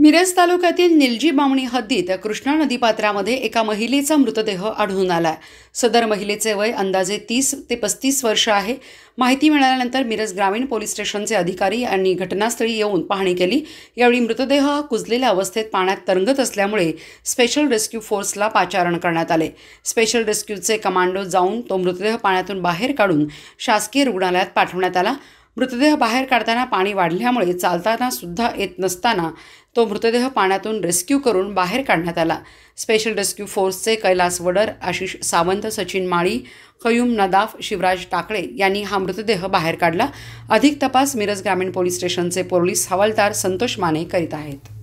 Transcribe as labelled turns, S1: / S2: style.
S1: मिरज तालुक्यातील निलजी बामणी हद्दीत कृष्णा नदीपात्रामध्ये एका महिलेचा मृतदेह आढळून आला सदर महिलेचे वय अंदाजे तीस ते पस्तीस वर्ष आहे माहिती मिळाल्यानंतर मिरज ग्रामीण पोलीस स्टेशनचे अधिकारी यांनी घटनास्थळी येऊन पाहणी केली यावेळी मृतदेह कुजलेल्या अवस्थेत पाण्यात तरंगत असल्यामुळे स्पेशल रेस्क्यू फोर्सला पाचारण करण्यात आले स्पेशल रेस्क्यूचे कमांडो जाऊन तो मृतदेह पाण्यातून बाहेर काढून शासकीय रुग्णालयात पाठवण्यात आला मृतदेह बाहेर काढताना पाणी वाढल्यामुळे चालताना सुद्धा येत नसताना तो मृतदेह पाण्यातून रेस्क्यू करून बाहेर काढण्यात आला स्पेशल रेस्क्यू फोर्सचे कैलास वडर आशिष सावंत सचिन माळी कयूम नदाफ शिवराज टाकळे यांनी हा मृतदेह बाहेर काढला अधिक तपास मिरज ग्रामीण पोलीस स्टेशनचे पोलीस हवालदार संतोष माने करीत आहेत